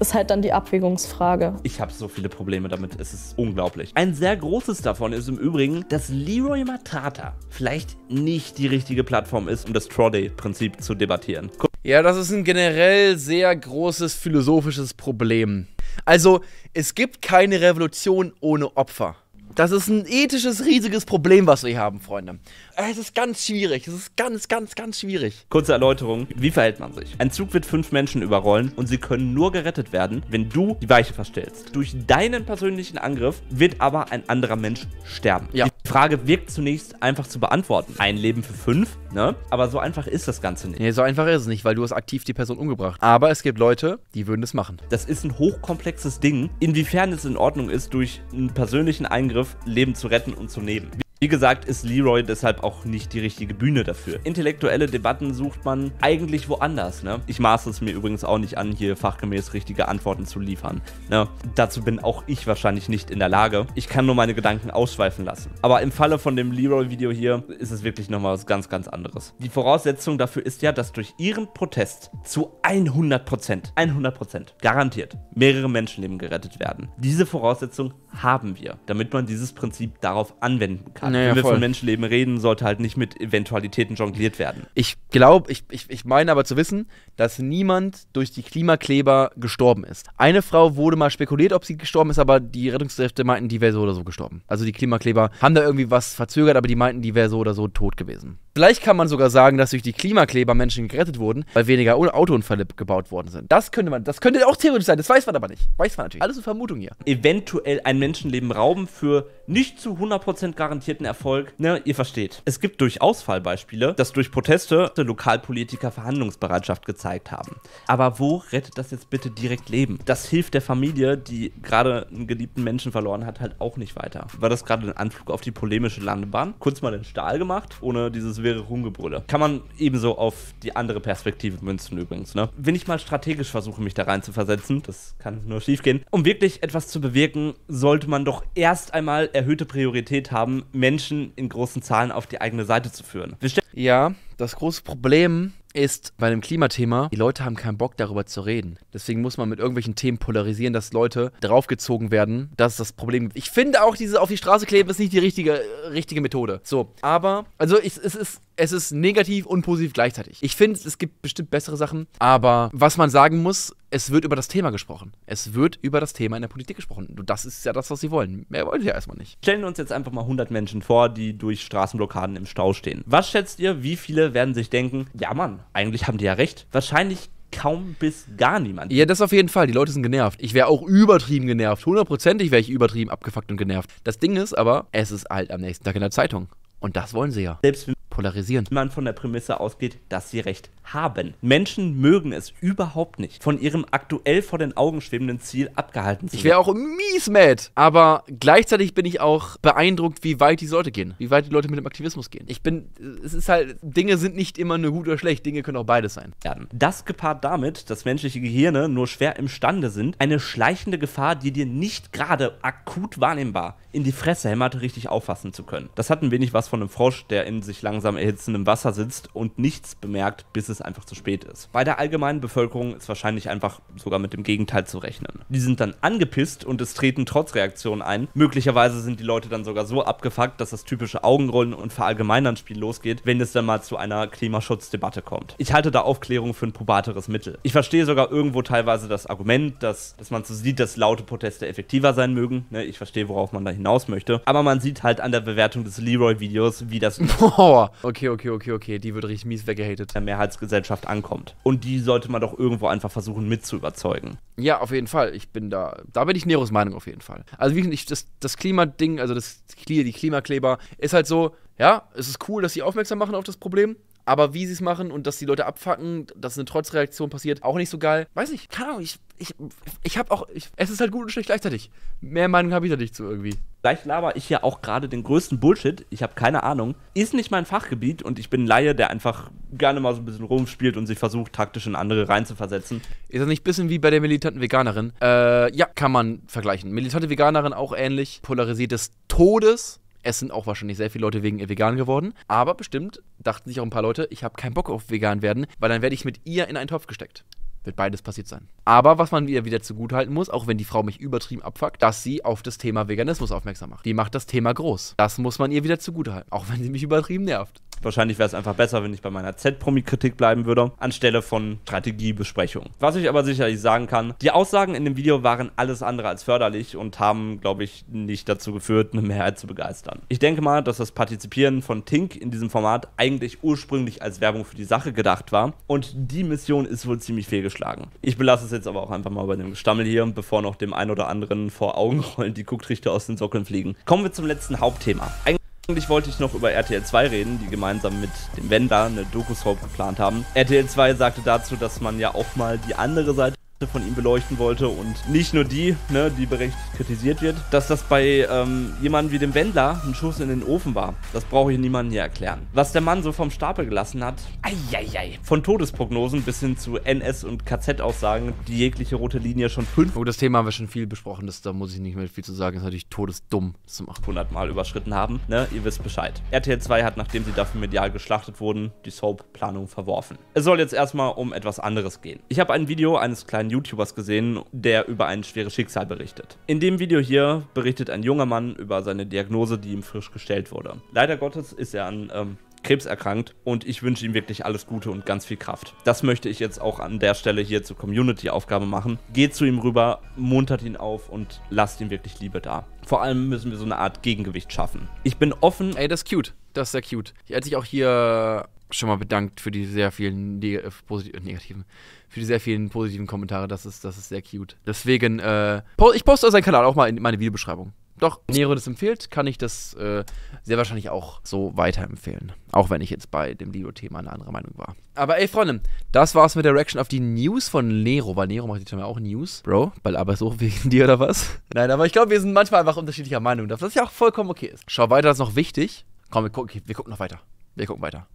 Speaker 3: ist halt dann die Abwägungsfrage.
Speaker 2: Ich habe so viele Probleme damit, es ist unglaublich. Ein sehr großes davon ist im Übrigen, dass Leroy Matata vielleicht nicht die richtige Plattform ist, um das Trolley-Prinzip zu debattieren.
Speaker 1: Ja, das ist ein generell sehr großes philosophisches Problem. Also, es gibt keine Revolution ohne Opfer. Das ist ein ethisches, riesiges Problem, was wir hier haben, Freunde. Äh, es ist ganz schwierig. Es ist ganz,
Speaker 2: ganz, ganz schwierig. Kurze Erläuterung. Wie verhält man sich? Ein Zug wird fünf Menschen überrollen und sie können nur gerettet werden, wenn du die Weiche verstellst. Durch deinen persönlichen Angriff wird aber ein anderer Mensch sterben. Ja. Die die Frage wirkt zunächst einfach zu beantworten. Ein Leben für fünf, ne? Aber so einfach ist das Ganze nicht. Nee, so einfach ist es nicht, weil du hast aktiv die Person umgebracht.
Speaker 1: Aber es gibt Leute, die würden
Speaker 2: das machen. Das ist ein hochkomplexes Ding, inwiefern es in Ordnung ist, durch einen persönlichen Eingriff Leben zu retten und zu nehmen. Wie gesagt, ist Leroy deshalb auch nicht die richtige Bühne dafür. Intellektuelle Debatten sucht man eigentlich woanders. Ne? Ich maße es mir übrigens auch nicht an, hier fachgemäß richtige Antworten zu liefern. Ne? Dazu bin auch ich wahrscheinlich nicht in der Lage. Ich kann nur meine Gedanken ausschweifen lassen. Aber im Falle von dem Leroy-Video hier ist es wirklich nochmal was ganz, ganz anderes. Die Voraussetzung dafür ist ja, dass durch ihren Protest zu 100%, 100% garantiert mehrere Menschenleben gerettet werden. Diese Voraussetzung haben wir, damit man dieses Prinzip darauf anwenden kann. Naja, Wenn wir voll. von Menschenleben reden, sollte halt nicht mit Eventualitäten jongliert
Speaker 1: werden. Ich glaube, ich, ich, ich meine aber zu wissen, dass niemand durch die Klimakleber gestorben ist. Eine Frau wurde mal spekuliert, ob sie gestorben ist, aber die Rettungskräfte meinten, die wäre so oder so gestorben. Also die Klimakleber haben da irgendwie was verzögert, aber die meinten, die wäre so oder so tot gewesen. Vielleicht kann man sogar sagen, dass durch die Klimakleber Menschen gerettet wurden, weil weniger Autounfälle gebaut worden sind. Das könnte man, das könnte auch theoretisch sein, das weiß man aber nicht. Weiß man natürlich. Alles eine Vermutung hier. Eventuell ein Menschenleben rauben für
Speaker 2: nicht zu 100% garantierten Erfolg. Ne, ihr versteht. Es gibt durchaus Fallbeispiele, dass durch Proteste Lokalpolitiker Verhandlungsbereitschaft gezeigt haben. Aber wo rettet das jetzt bitte direkt Leben? Das hilft der Familie, die gerade einen geliebten Menschen verloren hat, halt auch nicht weiter. War das gerade ein Anflug auf die polemische Landebahn? Kurz mal den Stahl gemacht, ohne dieses wäre Rumgebrülle. Kann man ebenso auf die andere Perspektive münzen übrigens. Ne? Wenn ich mal strategisch versuche, mich da rein zu versetzen, das kann nur schief gehen. um wirklich etwas zu bewirken, sollte man doch erst einmal erhöhte Priorität haben, Menschen in großen Zahlen auf die eigene Seite zu führen. ja, das
Speaker 1: große Problem ist bei dem Klimathema, die Leute haben keinen Bock darüber zu reden. Deswegen muss man mit irgendwelchen Themen polarisieren, dass Leute draufgezogen werden. Das ist das Problem. Ich finde auch, dieses auf die Straße kleben ist nicht die richtige, richtige Methode. So, aber, also ich, es ist es ist negativ und positiv gleichzeitig. Ich finde, es gibt bestimmt bessere Sachen, aber was man sagen muss, es wird über das Thema gesprochen. Es wird über das Thema in der Politik gesprochen. Das ist ja das, was sie wollen. Mehr wollen sie ja erstmal nicht.
Speaker 2: Stellen wir uns jetzt einfach mal 100 Menschen vor, die durch Straßenblockaden im Stau stehen. Was schätzt ihr, wie viele werden
Speaker 1: sich denken, ja Mann, eigentlich haben die ja recht. Wahrscheinlich kaum bis gar niemand. Ja, das auf jeden Fall. Die Leute sind genervt. Ich wäre auch übertrieben genervt. Hundertprozentig wäre ich übertrieben abgefuckt und genervt. Das Ding ist aber, es ist halt am nächsten Tag in der Zeitung. Und das wollen sie ja. Selbst wenn polarisieren. Wenn man von der Prämisse
Speaker 2: ausgeht, dass sie recht haben. Menschen mögen es überhaupt nicht, von ihrem aktuell
Speaker 1: vor den Augen schwebenden Ziel abgehalten zu werden. Ich wäre auch mies mad, aber gleichzeitig bin ich auch beeindruckt, wie weit die Leute gehen, wie weit die Leute mit dem Aktivismus gehen. Ich bin, es ist halt, Dinge sind nicht immer nur gut oder schlecht, Dinge können auch beides sein. Das gepaart damit, dass menschliche Gehirne nur schwer
Speaker 2: imstande sind, eine schleichende Gefahr, die dir nicht gerade akut wahrnehmbar in die Fresse hämmert, richtig auffassen zu können. Das hat ein wenig was von einem Frosch, der in sich langsam langsam erhitzendem Wasser sitzt und nichts bemerkt, bis es einfach zu spät ist. Bei der allgemeinen Bevölkerung ist wahrscheinlich einfach sogar mit dem Gegenteil zu rechnen. Die sind dann angepisst und es treten Trotzreaktionen ein. Möglicherweise sind die Leute dann sogar so abgefuckt, dass das typische Augenrollen und Verallgemeinern-Spiel losgeht, wenn es dann mal zu einer Klimaschutzdebatte kommt. Ich halte da Aufklärung für ein probateres Mittel. Ich verstehe sogar irgendwo teilweise das Argument, dass, dass man so sieht, dass laute Proteste effektiver sein mögen. Ne, ich verstehe, worauf man da hinaus möchte. Aber man sieht halt an der Bewertung des Leroy-Videos, wie das. Boah, Okay, okay, okay, okay. Die wird richtig mies weggehatet. Der Mehrheitsgesellschaft ankommt. Und die sollte man doch irgendwo einfach versuchen mit zu überzeugen.
Speaker 1: Ja, auf jeden Fall. Ich bin da. Da bin ich Neros Meinung auf jeden Fall. Also, wie ich, das, das Klimading, also das, die Klimakleber, ist halt so, ja, es ist cool, dass sie aufmerksam machen auf das Problem. Aber wie sie es machen und dass die Leute abfacken, dass eine Trotzreaktion passiert, auch nicht so geil. Weiß nicht, keine Ahnung, ich, ich, ich habe auch, ich, es ist halt gut und schlecht gleichzeitig. Mehr Meinung habe ich da nicht zu so irgendwie. Vielleicht laber ich
Speaker 2: ja auch gerade den größten Bullshit, ich habe keine Ahnung. Ist nicht mein Fachgebiet und ich bin ein Laie, der einfach
Speaker 1: gerne mal so ein bisschen rumspielt und sich versucht, taktisch in andere reinzuversetzen. Ist das nicht ein bisschen wie bei der militanten Veganerin? Äh, ja, kann man vergleichen. Militante Veganerin auch ähnlich, polarisiert des Todes es sind auch wahrscheinlich sehr viele Leute wegen ihr vegan geworden. Aber bestimmt dachten sich auch ein paar Leute, ich habe keinen Bock auf vegan werden, weil dann werde ich mit ihr in einen Topf gesteckt. Wird beides passiert sein. Aber was man ihr wieder zugutehalten muss, auch wenn die Frau mich übertrieben abfuckt, dass sie auf das Thema Veganismus aufmerksam macht. Die macht das Thema groß. Das muss man ihr wieder zugutehalten. Auch wenn sie mich übertrieben nervt. Wahrscheinlich wäre es einfach besser, wenn ich bei
Speaker 2: meiner Z-Promi-Kritik bleiben würde, anstelle von Strategiebesprechungen. Was ich aber sicherlich sagen kann, die Aussagen in dem Video waren alles andere als förderlich und haben, glaube ich, nicht dazu geführt, eine Mehrheit zu begeistern. Ich denke mal, dass das Partizipieren von Tink in diesem Format eigentlich ursprünglich als Werbung für die Sache gedacht war und die Mission ist wohl ziemlich fehlgeschlagen geschlagen. Ich belasse es jetzt aber auch einfach mal bei dem Gestammel hier, bevor noch dem einen oder anderen vor Augen rollen die Gucktrichter aus den Sockeln fliegen. Kommen wir zum letzten Hauptthema. Eig eigentlich wollte ich noch über RTL 2 reden, die gemeinsam mit dem Wender eine doku geplant haben. RTL 2 sagte dazu, dass man ja auch mal die andere Seite von ihm beleuchten wollte und nicht nur die, ne, die berechtigt kritisiert wird, dass das bei ähm, jemandem wie dem Wendler ein Schuss in den Ofen war. Das brauche ich niemandem hier erklären. Was der Mann so vom Stapel gelassen hat, eieiei. Von Todesprognosen bis hin zu NS- und KZ-Aussagen, die jegliche rote
Speaker 1: Linie schon fünf... Oh, das Thema haben wir schon viel besprochen, das, da muss ich nicht mehr viel zu sagen. Das ist natürlich todesdumm, das zum 800 Mal überschritten haben. Ne, ihr wisst Bescheid.
Speaker 2: RTL 2 hat, nachdem sie dafür medial geschlachtet wurden, die Soap-Planung verworfen. Es soll jetzt erstmal um etwas anderes gehen. Ich habe ein Video eines kleinen einen YouTubers gesehen, der über ein schweres Schicksal berichtet. In dem Video hier berichtet ein junger Mann über seine Diagnose, die ihm frisch gestellt wurde. Leider Gottes ist er an ähm, Krebs erkrankt und ich wünsche ihm wirklich alles Gute und ganz viel Kraft. Das möchte ich jetzt auch an der Stelle hier zur Community-Aufgabe machen. Geht zu ihm rüber, muntert ihn auf und lasst ihm wirklich Liebe da. Vor allem müssen wir so eine Art Gegengewicht
Speaker 1: schaffen. Ich bin offen. Ey, das ist cute. Das ist sehr cute. Er hat sich auch hier schon mal bedankt für die sehr vielen neg äh, negativen, für die sehr vielen positiven Kommentare. Das ist, das ist sehr cute. Deswegen, äh, ich poste seinen Kanal auch mal in meine Videobeschreibung. Doch, Nero das empfiehlt, kann ich das äh, sehr wahrscheinlich auch so weiterempfehlen. Auch wenn ich jetzt bei dem Lido-Thema eine andere Meinung war. Aber ey, Freunde, das war's mit der Reaction auf die News von Nero, weil Nero macht jetzt schon mal auch News. Bro, weil aber so wegen dir oder was? Nein, aber ich glaube, wir sind manchmal einfach unterschiedlicher Meinung, Das ist ja auch vollkommen okay ist. Schau weiter, das ist noch wichtig. Komm, wir gucken, okay, wir gucken noch weiter. Wir gucken weiter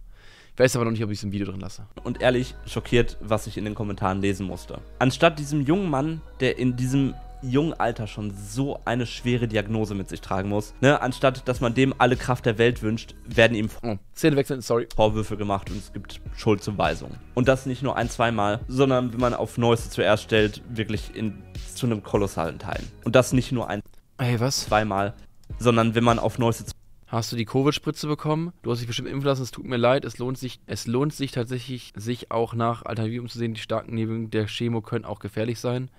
Speaker 1: weiß aber noch nicht, ob ich es im Video drin lasse. Und ehrlich schockiert, was ich in den Kommentaren lesen musste. Anstatt diesem jungen Mann,
Speaker 2: der in diesem jungen Alter schon so eine schwere Diagnose mit sich tragen muss. Ne? Anstatt, dass man dem alle Kraft der Welt wünscht, werden ihm oh, wechseln, sorry. Vorwürfe gemacht und es gibt Schuldzuweisungen. Und das nicht nur ein, zweimal, sondern wenn man auf Neueste zuerst stellt, wirklich in, zu einem kolossalen Teil. Und das nicht nur ein, hey, was? zweimal, sondern wenn man
Speaker 1: auf Neueste zuerst hast du die Covid-Spritze bekommen, du hast dich bestimmt impfen lassen, es tut mir leid, es lohnt sich, es lohnt sich tatsächlich, sich auch nach Alternativen zu sehen, die starken Nebenwirkungen der Chemo können auch gefährlich sein.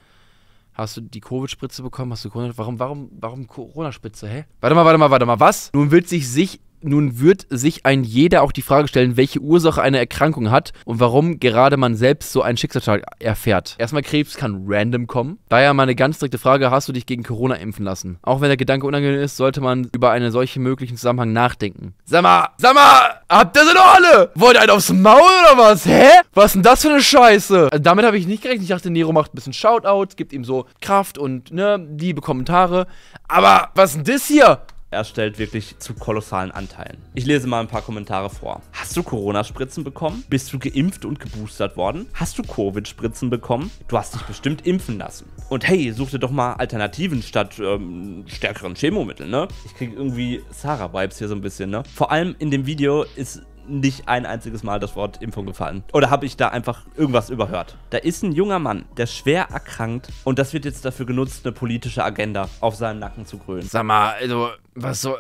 Speaker 1: Hast du die Covid-Spritze bekommen? Hast du Corona? Warum, warum, warum Corona-Spritze? Hä? Warte mal, warte mal, warte mal. Was? Nun will sich sich nun wird sich ein jeder auch die Frage stellen, welche Ursache eine Erkrankung hat und warum gerade man selbst so einen Schicksalsschlag erfährt. Erstmal Krebs kann random kommen. Daher meine ganz direkte Frage, hast du dich gegen Corona impfen lassen? Auch wenn der Gedanke unangenehm ist, sollte man über einen solchen möglichen Zusammenhang nachdenken. Sag mal, sag mal, habt ihr sie doch alle? Wollt ihr einen aufs Maul oder was? Hä? Was ist denn das für eine Scheiße? Also damit habe ich nicht gerechnet. Ich dachte, Nero macht ein bisschen Shoutouts, gibt ihm so Kraft und, ne, liebe Kommentare. Aber was ist denn das hier?
Speaker 2: erstellt, wirklich zu kolossalen Anteilen. Ich lese mal ein paar Kommentare vor. Hast du Corona-Spritzen bekommen? Bist du geimpft und geboostert worden? Hast du Covid-Spritzen bekommen? Du hast dich bestimmt impfen lassen. Und hey, such dir doch mal Alternativen statt ähm, stärkeren Chemomitteln, ne? Ich kriege irgendwie Sarah-Vibes hier so ein bisschen, ne? Vor allem in dem Video ist nicht ein einziges Mal das Wort Impfung gefallen. Oder habe ich da einfach irgendwas überhört? Da ist ein junger Mann, der schwer erkrankt und das wird jetzt dafür genutzt, eine politische Agenda auf seinen Nacken zu grölen. Sag mal, also, was so.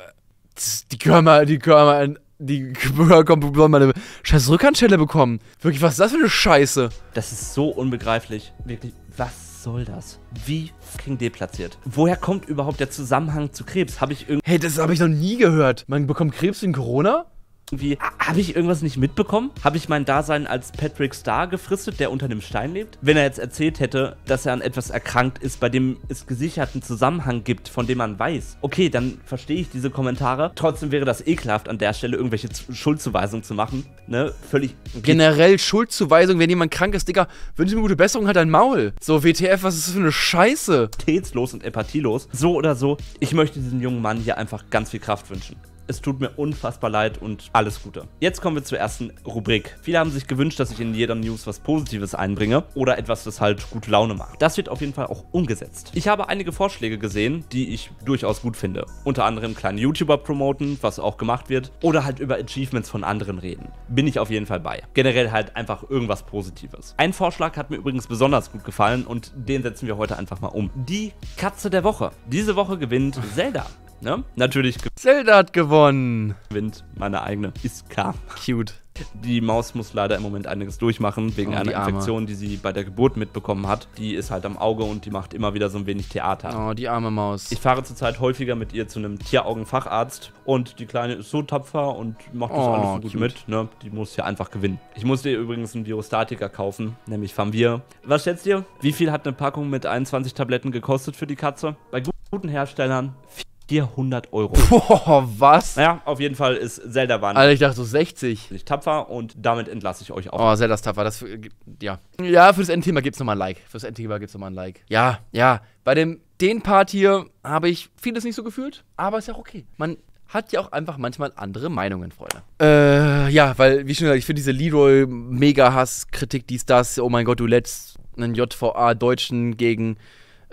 Speaker 1: Die Körmer, die Körmer, die Bürger sollen meine scheiß Rückhandschelle bekommen. Wirklich, was ist das für eine Scheiße? Das ist so unbegreiflich. Wirklich, was soll
Speaker 2: das? Wie fucking deplatziert. Woher kommt überhaupt der Zusammenhang zu Krebs? Habe ich irgendwie. Hey, das habe ich noch nie gehört. Man bekommt Krebs wegen Corona? irgendwie, habe ich irgendwas nicht mitbekommen? Habe ich mein Dasein als Patrick Star gefristet, der unter einem Stein lebt? Wenn er jetzt erzählt hätte, dass er an etwas erkrankt ist, bei dem es gesicherten Zusammenhang gibt, von dem man weiß, okay, dann verstehe ich diese Kommentare. Trotzdem wäre das ekelhaft, an der Stelle irgendwelche Schuldzuweisungen zu machen. Ne, völlig.
Speaker 1: Generell Schuldzuweisung, wenn jemand krank ist, Digga, wünsche mir gute Besserung, halt dein Maul. So, WTF, was ist das für eine Scheiße? Tätslos und empathielos. So oder so, ich möchte diesem jungen Mann hier einfach ganz
Speaker 2: viel Kraft wünschen. Es tut mir unfassbar leid und alles Gute. Jetzt kommen wir zur ersten Rubrik. Viele haben sich gewünscht, dass ich in jeder News was Positives einbringe oder etwas, das halt gute Laune macht. Das wird auf jeden Fall auch umgesetzt. Ich habe einige Vorschläge gesehen, die ich durchaus gut finde. Unter anderem kleine YouTuber promoten, was auch gemacht wird, oder halt über Achievements von anderen reden. Bin ich auf jeden Fall bei. Generell halt einfach irgendwas Positives. Ein Vorschlag hat mir übrigens besonders gut gefallen und den setzen wir heute einfach mal um. Die Katze der Woche. Diese Woche gewinnt Zelda. Ne? Natürlich. Zelda hat gewonnen. Gewinnt meine eigene Iska. Cute. Die Maus muss leider im Moment einiges durchmachen, wegen oh, einer die Infektion, die sie bei der Geburt mitbekommen hat. Die ist halt am Auge und die macht immer wieder so ein wenig Theater. Oh, die arme Maus. Ich fahre zurzeit häufiger mit ihr zu einem Tieraugenfacharzt und die Kleine ist so tapfer und macht das oh, alles so gut cute. mit. Ne? Die muss ja einfach gewinnen. Ich musste ihr übrigens einen Virostatiker kaufen, nämlich Famvir. Was schätzt ihr? Wie viel hat eine Packung mit 21 Tabletten gekostet für die Katze? Bei guten Herstellern dir 100 Euro.
Speaker 1: Boah, was? Naja, auf jeden Fall ist Zelda wahnsinnig. Alter, ich dachte so 60. Nicht tapfer und damit entlasse ich euch auch. Oh, Zelda ist tapfer. Das, ja. Ja, für das Endthema gibt's nochmal ein Like. Für das Endthema gibt's nochmal ein Like. Ja, ja. Bei dem, den Part hier habe ich vieles nicht so gefühlt, aber ist ja auch okay. Man hat ja auch einfach manchmal andere Meinungen, Freunde. Äh, ja, weil, wie schon gesagt, ich finde diese Leroy-Mega-Hass-Kritik, dies, das, oh mein Gott, du letzt einen JVA-Deutschen gegen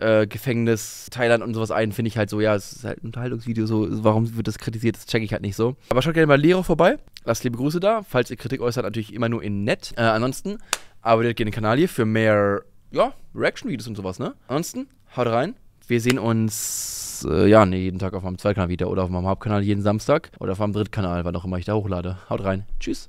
Speaker 1: äh, Gefängnis, Thailand und sowas ein, finde ich halt so, ja, es ist halt ein Unterhaltungsvideo, so, warum wird das kritisiert, das checke ich halt nicht so. Aber schaut gerne mal Lero vorbei, lasst liebe Grüße da, falls ihr Kritik äußert, natürlich immer nur in nett. Äh, ansonsten abonniert gerne den Kanal hier für mehr, ja, Reaction-Videos und sowas, ne? Ansonsten, haut rein, wir sehen uns, äh, ja, ne, jeden Tag auf meinem Zweitkanal wieder oder auf meinem Hauptkanal jeden Samstag oder auf meinem Drittkanal, wann auch immer ich da hochlade. Haut rein, tschüss.